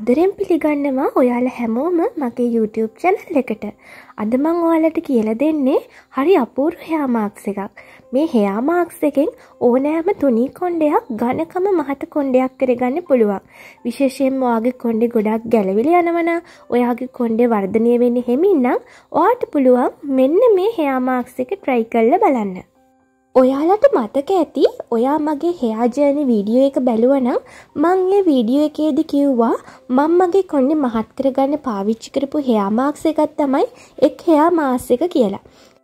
අදරෙන් පිළිගන්නවා ඔයාල හැමෝම මගේ YouTube චැනල් එකට අදමං ඔයාලට කියල දෙන්නේ හරි අපූර් හයාමාක්ස එකක් මේ හයාමාක්ස් එකෙන් ඕනෑම තුනී කොන්්ඩයක් ගණකම මහත කොන්්ඩයක් කරගන්න පුළුවන් විශේෂයෙන් ඔයාගේ කොන්්ඩෙ ගොඩක් ගැලවිල යනවන ඔයාගේ කොන්්ඩෙ වර්ධනය වෙන්න හෙමින්නම් ඔයාට පුළුවන් මෙන්න මේ හයාමාක්ස එක ට්‍රයි කල්ල බලන්න ඔයාලට මතක ඇති ඔයා මගේ හයාජයන වීඩියෝ එක බැලුවනම් මංගේ වීඩියෝ එකේදි කිව්වා මං මගේ කොන්න මහත්කරගන්න පාවිච්චි කරපු හයාමාක්ස එකත් තමයි එක් හයා මාස්සක කියලා.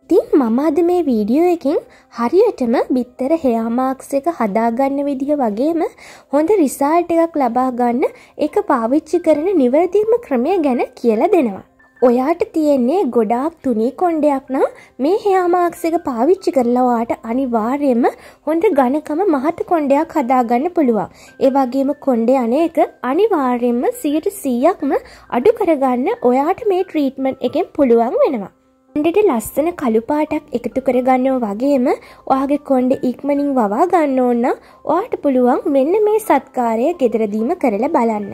තින් මමාද මේ වීඩියෝ එකින් හරියටම බිත්තර හයාමාක්ස එක හදාගන්න විදිහ වගේම හොඳ රිසාල්ට එකක් ලබාගන්න එක පාවිච්චි කරන නිවැරදිම ක්‍රමය ගැන කියලා දෙනවා. ඔයාට තියෙන්නේ ගොඩාක් තුනී කොන්්ඩයක් නම් මේ හයාමාක්සක පාවිච්චි කරලවාට අනිවාර්යම හොඳ ගණකම මහත කොන්්ඩයක් හදාගන්න පුළුවන්. ඒවාගේම කොන්්ඩ අනේක අනිවාර්යෙන්ම සියට සීයක්ම අඩු කරගන්න ඔයාට මේ ට්‍රීට්මන්් එකෙන් පුළුවන් වෙනවා. කොන්ඩෙට ලස්සන කළු පාටක් එකතු කරගන්නෝ වගේම ඔයාගේ කොන්ඩ ඉක්මනින් වවා ගන්න ඕන්න ඔයාට පුළුවන් මෙන්න මේ සත්කාරය ගෙදරදීම කරලා බලන්න.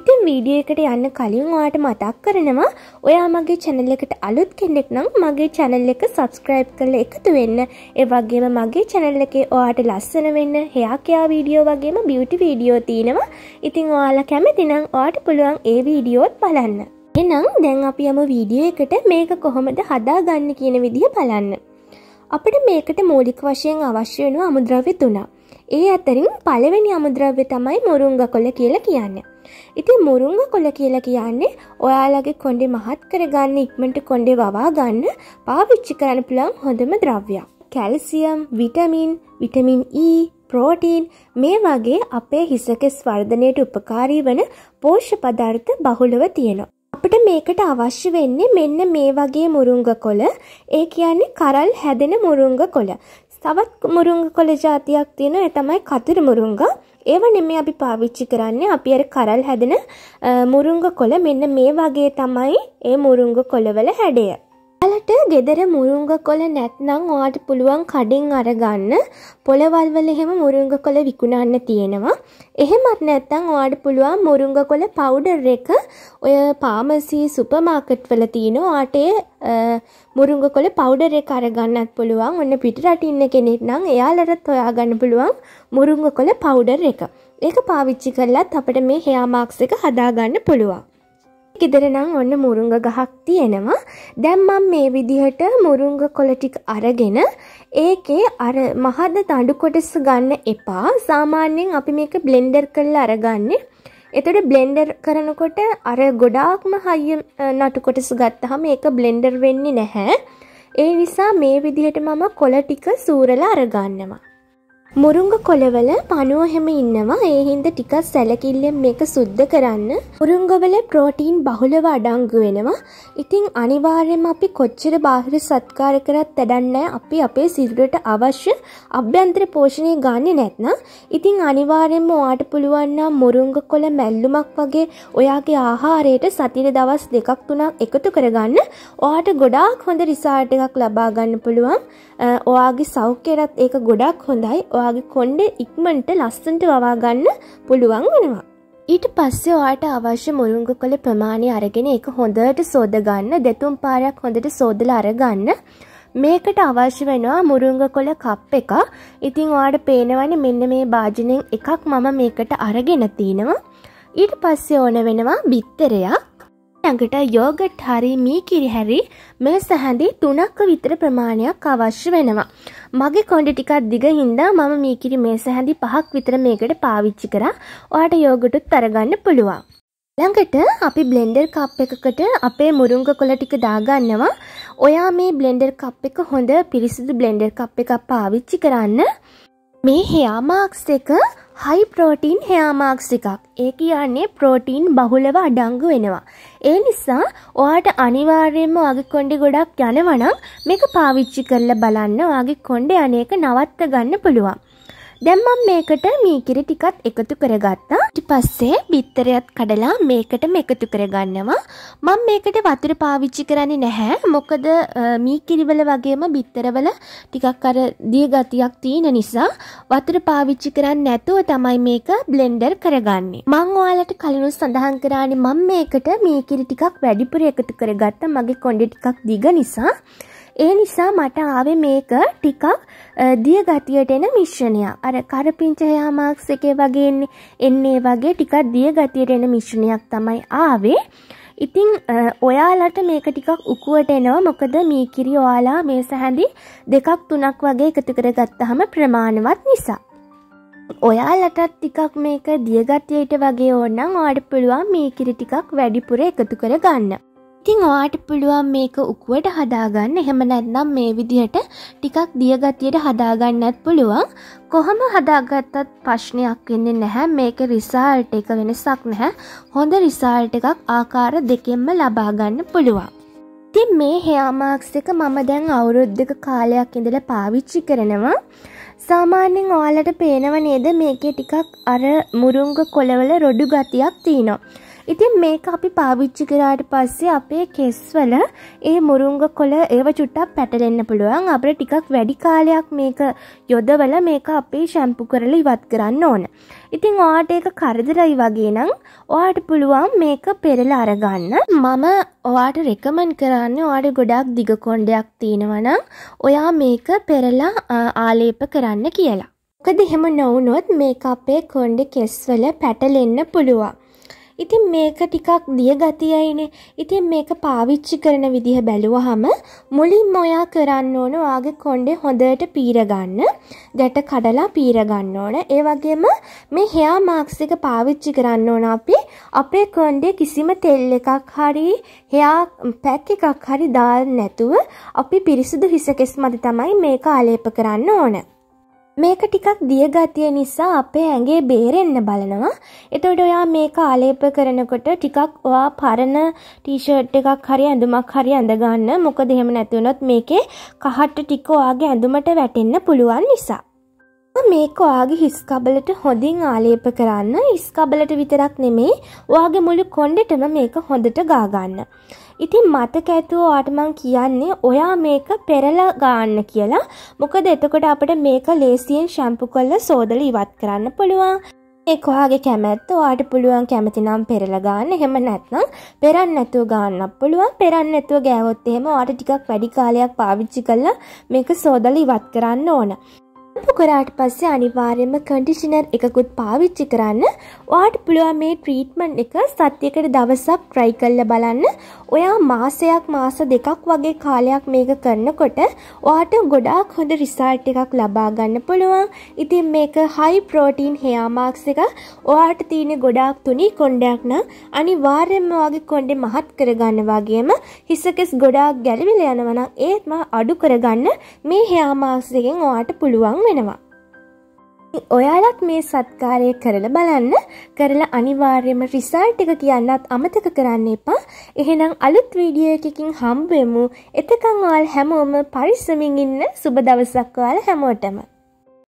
ඉතින් වීඩියෝ එකට යන්න කලින් ඔයාට මතක් කරනවා ඔයා මගේ channel එකට අලුත් කෙනෙක් නම් මගේ channel එක subscribe කරලා එකතු වෙන්න. ඒ වගේම මගේ channel එකේ ඔයාට ලස්සන වෙන්න hair care වීඩියෝ වගේම beauty වීඩියෝ තියෙනවා. ඉතින් ඔයාලා කැමති නම් ඔයාට පුළුවන් ඒ වීඩියෝත් බලන්න. එනම් දැන් අපි යම වීඩියෝ එකට මේක කොහොමද හදා ගන්න කියන විදිහ බලන්න. අපට මේකට මූලික වශයෙන් අවශ්‍ය වෙන අමුද්‍රව්‍ය තුනා. ඒ අතරින් පළවෙනි අමුද්‍රව්‍ය තමයි මුරුංග කොළ කියලා කියන්න. ඉතින් මුරුංග කොළ කියලා කියන්නේ ඔයාලගේ කොන්ඩේ මහත් කරගන්න ඉක්මට කොන්ඩේ වවා ගන්න පාවිච්චි කරන්න පුළන් හොඳම ද්‍රව්‍යයක්. Calcium vitamin vitamin E protein මේ වගේ අපේ හිසකෙස් වර්ධනයට උපකාරී වන පෝෂ්‍ය පදාර්ථ බහුලව තියෙනවා. අපිට මේකට අවශ්‍ය වෙන්නේ මෙන්න මේ වගේ මුරුංග කොළ. ඒ කියන්නේ කරල් හැදෙන මුරුංග කොළ. තවත් මුරුංග කොළ జాතියක් තියෙනවා ඒ තමයි කතර මුරුංග. ඒව නෙමෙයි අපි පාවිච්චි කරන්නේ. අපි අර කරල් හැදෙන මුරුංග කොළ මෙන්න මේ වගේ තමයි ඒ මුරුංග කොළවල හැඩය. ඔයාලට ගෙදර මුරුංග කොළ නැත්නම් ඔයාට පුළුවන් කඩින් අරගන්න පොළවල්වල එහෙම මුරුංග කොළ විකුණන්න තියෙනවා. එහෙමත් නැත්නම් ඔයාට පුළුවන් මුරුංග කොළ පවුඩර් එක ඔය පාමසි සුපර් මාකට් වල තියෙන ඔයාට මුරුංග කොළ පවුඩර් එක අරගන්නත් පුළුවන්. ඔන්න පිටරට ඉන්න කෙනෙක් නම් එයාලටත් හොයාගන්න පුළුවන් මුරුංග කොළ පවුඩර් එක. ඒක පාවිච්චි කරලත් අපිට මේ හෙයා මාක්ස් එක හදාගන්න පුළුවන්. ගෙදරනම් ඔන්න මුරුංග ගහක් තියෙනවා දැම්මම් මේ විදිහට මුරුංග කොලටික් අරගෙන ඒකේ අර මහද තඩු කොටස ගන්න එපා සාමාන්‍යයෙන් අපි මේක බ්ලෙන්ඩර් කරල අරගන්නේ එතට බ්ලෙන්ඩර් කරනකොට අර ගොඩාක්ම හයිය නටු කොටස ගත්තහම ඒක බ්ලෙන්ඩර් වෙන්නේ නැහැ ඒ නිසා මේ විදිහට මම කොල ටික සූරලා අරගන්නවා මුරුංග කොළවල පනුවහෙම ඉන්නවා ඒහින්ද ටිකක් සැලකිල්ලෙන් මේක සුද්ධ කරන්න මුරුංගවල ප්‍රෝටීන් බහුලව අඩංගු වෙනවා ඉතිං අනිවාර්යම අපි කොච්චර බාහිර සත්කාර කරත් තැඩන්නෑ අපි අපේ සිදුරට අවශ්‍ය අභ්‍යන්ත්‍ර පෝෂණය ගන්න නැත්නම් ඉතිං අනිවාර්යෙන්ම ඔයාට පුළුවන්නා මුරුංග කොළ මැල්ලුමක් වගේ ඔයාගේ ආහාරයට සතිර දවස් දෙකක් තුනක් එකතු කරගන්න ඔයාට ගොඩාක් හොඳ රිසාර්ට එකක් ලබාගන්න පුළුවන් ඔයාගේ සෞඛ්‍යයටත් ඒක ගොඩක් හොඳයි ඔයාගේ කොන්්ඩ ඉක්මන්ට ලස්සන්ට වවාගන්න පුළුවන් වෙනවා. ඊට පස්සේ ඔයාට අවශ්‍ය මුළුංග කොළ ප්‍රමාණය අරගෙන එක හොඳට සෝදගන්න දෙතුම් පාරයක් හොඳට සෝදල අරගන්න මේකට අවශ්‍ය වෙනවා මුරුංග කොළ කප් එක ඉතිං ඔයාට පේනවන මෙන්න මේ භාජනයෙන් එකක් මම මේකට අරගෙන තියෙනවා ඊට පස්සේ ඕන වෙනවා බිත්තරයක් ළඟට යෝගට් හරි මී කිරි හැරි මේ සැහැඳි තුනක්ක විතර ප්‍රමාණයක් අවශ්‍ය වෙනවා. මගේ කොන්ඩ ටිකක් දිග හින්දා මම මී කිරි මේ සැහැඳි පහක් විතර මේකට පාවිච්චි කරා. ඔයාට යෝගටුත් අරගන්න පුළුවන්. ළඟට අපි බ්ලෙන්ඩර් කප් එකකට අපේ මුරුංග කොළ ටික දාගන්නවා. ඔයා මේ බ්ලෙන්ඩර් කප් එක හොඳ පිරිසිදු බ්ලෙන්ඩර් කප් එකක් පාවිච්චි කරන්න. මේ හයාමාක්ස් එක හයි ප්‍රෝටීන් හයාමාක්ස් එකක් ඒ කියන්නේ ප්‍රෝටීන් බහුලව අඩංගු වෙනවා. ඒ නිසා ඔයාට අනිවාර්යයෙන්ම ඔයාගේ කොණ්ඩේ ගොඩක් යනවනම් මේක පාවිච්චි කරලා බලන්න ඔයාගේ කොණ්ඩේ අනේක නවත්ත ගන්න පුළුවන්. දැන් මම මේකට මීකිරි ටිකත් එකතු කරගත්තා. ඊට පස්සේ බිත්තරයත් කඩලා මේකටම එකතු කරගන්නවා. මම මේකට වතුර පාවිච්චි කරන්නේ නැහැ. මොකද මීකිරිවල වගේම බිත්තරවල ටිකක් අර දිය ගතියක් තියෙන නිසා වතුර පාවිච්චි කරන්නේ නැතුව තමයි මේක බ්ලෙන්ඩර් කරගන්නේ. මම ඔයාලට කලිනුත් සඳහන් කරානේ මම මේකට මීකිරි ටිකක් වැඩිපුර එකතු කරගත්තා මගේ කොණ්ඩේ ටිකක් දිග නිසා. ඒ නිසා මට ආවේ මේක ටිකක් දිය ගතියට එන මිශ්‍රණයක් අර කරපිංච හයාමාක්ස් එකේ වගේන්නේ එන්නේ වගේ ටිකක් දිය ගතියට එන මිශ්‍රණයක් තමයි ආවේ ඉතිං ඔයාලට මේක ටිකක් උකුවට එනවා මොකද මේ කිරි ඔයාලා මේ සැහැඳි දෙකක් තුනක් වගේ එකතු කර ගත්තහම ප්‍රමාණවත් නිසා. ඔයාලටත් ටිකක් මේක දියගත්යයට වගේ ඕන්නම් ආඩ පුළුවන් මේ කිරි ටිකක් වැඩිපුර එකතු කර ගන්න. ඉතිං ඔයාට පුළුවන් මේක උකුවට හදාගන්න එහෙම නැත්නම් මේ විදිහට ටිකක් දියගතියට හදාගන්නත් පුළුවන් කොහොම හදාගත්තත් ප්‍රශ්නයක් වෙන්නේ නැහැ මේක රිසාල්ට එක වෙනසක් නැහැ හොඳ රිසාල්ට එකක් ආකාර දෙකෙන්ම ලබාගන්න පුළුවන් ඉතින් මේ හයාමාක්ස් එක මම දැන් අවුරුද්ධක කාලයක් ඉඳල පාවිච්චි කරනවා සාමාන්‍යෙන් ඕලට පේනව නේද මේකේ ටිකක් අර මුරුංග කොළවල රොඩු ගතියක් තියනවා ඉතින් මේක අපි පාවිච්චි කරාට පස්සේ අපේ කෙස්වල ඒ මුරුංග කොළ ඒව චුට්ටක් පැටලෙන්න පුළුවන් අප ටිකක් වැඩි කාලයක් මේක යොදවල මේක අපේ ශැම්පු කරලා ඉවත් කරන්න ඕන. ඉතිං ඔයාට ඒක කරදරයි වගේ නම් ඔයාට පුළුවන් මේක පෙරලා අරගන්න මම ඔයාට රෙකමන් කරන්න ඔයාට ගොඩක් දිග කොණ්ඩයක් තියෙනවනම් ඔයා මේක පෙරලා ආලේප කරන්න කියලා. මොකද එහෙම නොවුනොත් මේක අපේ කොණ්ඩෙ කෙස්වල පැටලෙන්න පුළුවන්. ඉතින් මේක ටිකක් දියගතියයිනේ. ඉතින් මේක පාවිච්චි කරන විදිහ බැලුවහම මුලින්ම ඔයා කරන්න ඕන ඔයාගේ කොණ්ඩේ හොඳට පීරගන්න. ගැට කඩලා පීරගන්න ඕන. ඒ වගේම මේ හෙයා මාක්ස් එක පාවිච්චි කරන්න ඕන අපි අපේ කොණ්ඩේ කිසිම තෙල් එකක් හරි හෙයා පැක් එකක් හරි දාන්න නැතුව අපි පිරිසිදු හිසකෙස් මත තමයි මේක ආලේප කරන්න ඕන. මේක ටිකක් දියගතිය නිසා අපේ ඇගේ බේරෙන්න බලනවා එතොට ඔයා මේ කාලේප කරනකොට ටිකක් ඔයා පරණ ටීෂර්ට් එකක් හරි ඇඳුමක් හරි ඇඳගන්න මොක දෙහෙම නැතිවනොත් මේකේ කහට්ට ටික ඔයාගේ ඇඳුමට වැටෙන්න පුළුවන් නිසා මේක ඔයාගේ හිස්කබලට හොඳින් ආලේප කරන්න ඉස්කබලට විතරක් නෙමේ ඔයාගේ මුළු කොන්්ඩෙටම මේක හොඳට ගාගන්න ඉතින් මතක ඇතුව ඔයාට මං කියන්නේ ඔයා මේක පෙරලා ගන්න කියලා. මොකද එතකොට අපිට මේක ලේසියෙන් ෂැම්පු කරලා සෝදලා ඉවත් කරන්න පුළුවන්. ඒක ඔයාගේ කැමැත්ත. ඔයාට පුළුවන් කැමති නම් පෙරලා ගන්න. එහෙම නැත්නම් පෙරන් නැතුව ගන්නත් පුළුවන්. පෙරන් නැතුව ගෑවොත් එහෙම ඔයාට ටිකක් වැඩි කාලයක් පාවිච්චි කරලා මේක සෝදලා ඉවත් කරන්න ඕන. කොරාට පස්සේ අනිවාර්යම කඩිෂනර් එකකුත් පාවිච්චි කරන්න වාට පුළුවන් මේ ට්‍රීට්මන්් එක සත්‍යකට දවසක් ට්‍රයි කල්ල බලන්න ඔයා මාසයක් මාස දෙකක් වගේ කාලයක් මේක කරනකොට වාට ගොඩාක් හොඳ රිසාල්ට් එකක් ලබා ගන්න පුළුවන් ඉතින් මේක හයි ප්‍රෝටීන් හයාමාක්ස එක ඔයාට තියෙන ගොඩාක් තුනි කොන්්ඩයක් නම් අනිවාර්යම වගේ කොන්ඩෙ මහත් කරගන්න වගේම හිසකෙස් ගොඩාක් ගැලවිල යනවනම් ඒත්ම අඩු කරගන්න මේ හයාමාක්සකෙන් ඔයාට පුළුවන් පුළුවන් වෙනවා. ඔයාලත් මේ සත්කාරය කරල බලන්න කරලා අනිවාර්යම රිසල්ට් එක කියන්නත් අමතක කරන්න එපා එහෙනම් අලුත් වීඩියෝ එකකින් හම්බෙමු එතකං ඔයාල් හැමෝම පරිස්සමින් ඉන්න සුබ දවසක් ඔයාලා හැමෝටම